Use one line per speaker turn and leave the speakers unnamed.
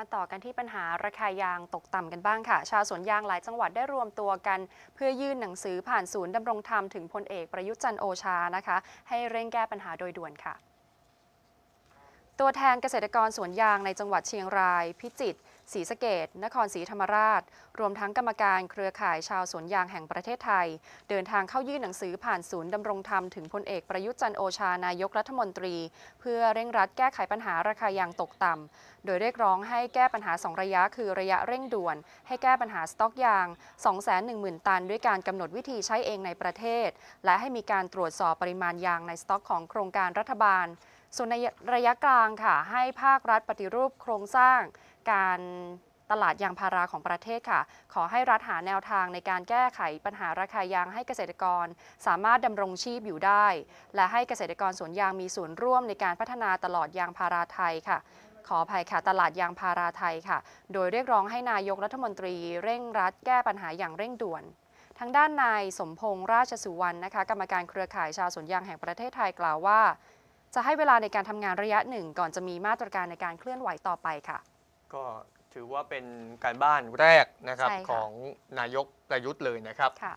มาต่อกันที่ปัญหาราคายางตกต่ำกันบ้างค่ะ ชาวสวนยางหลายจังหวัดได้รวมตัวกัน เพื่อยื่นหนังสือผ่านศูนย์ดำรงธรรมถึงพลเอกประยุทธ์จันโอชานะคะ ให้เร่งแก้ปัญหาโดยด่วนค่ะตัวแทนเกษตรกรสวนยางในจังหวัดเชียงราย พิจิตรศรีสะเกดนครศรีธรรมราช รวมทั้งกรรมการเครือข่ายชาวสวนยางแห่งประเทศไทย เดินทางเข้ายื่นหนังสือผ่านศูนย์ดำรงธรรมถึงพลเอกประยุทธ์จันโอชา นายกรัฐมนตรี เพื่อเร่งรัดแก้ไขปัญหาราคายางตกต่ำ โดยเรียกร้องให้แก้ปัญหา2ระยะ คือระยะเร่งด่วน ให้แก้ปัญหาสต็อกยาง210,000ตันด้วยการกำหนดวิธีใช้เองในประเทศ และให้มีการตรวจสอบปริมาณยางในสต็อกของโครงการรัฐบาลส่วนในระยะกลางค่ะให้ภาครัฐปฏิรูปโครงสร้างการตลาดยางพาราของประเทศค่ะ ขอให้รัฐหาแนวทางในการแก้ไขปัญหาราคายางให้เกษตรกรสามารถดำรงชีพอยู่ได้ และให้เกษตรกรสวนยางมีส่วนร่วมในการพัฒนาตลอดยางพาราไทยค่ะ ขออภัยค่ะตลาดยางพาราไทยค่ะ โดยเรียกร้องให้นายกรัฐมนตรีเร่งรัดแก้ปัญหาอย่างเร่งด่วนทางด้านนายสมพงษ์ราชสุวรรณนะคะกรรมการเครือข่ายชาวสวนยางแห่งประเทศไทยกล่าวว่าจะให้เวลาในการทำงานระยะหนึ่งก่อนจะมีมาตรการในการเคลื่อนไหวต่อไปค่ะ ก็ถือว่าเป็นการบ้านแรกนะครับ ของนายกประยุทธ์เลยนะครับค่ะ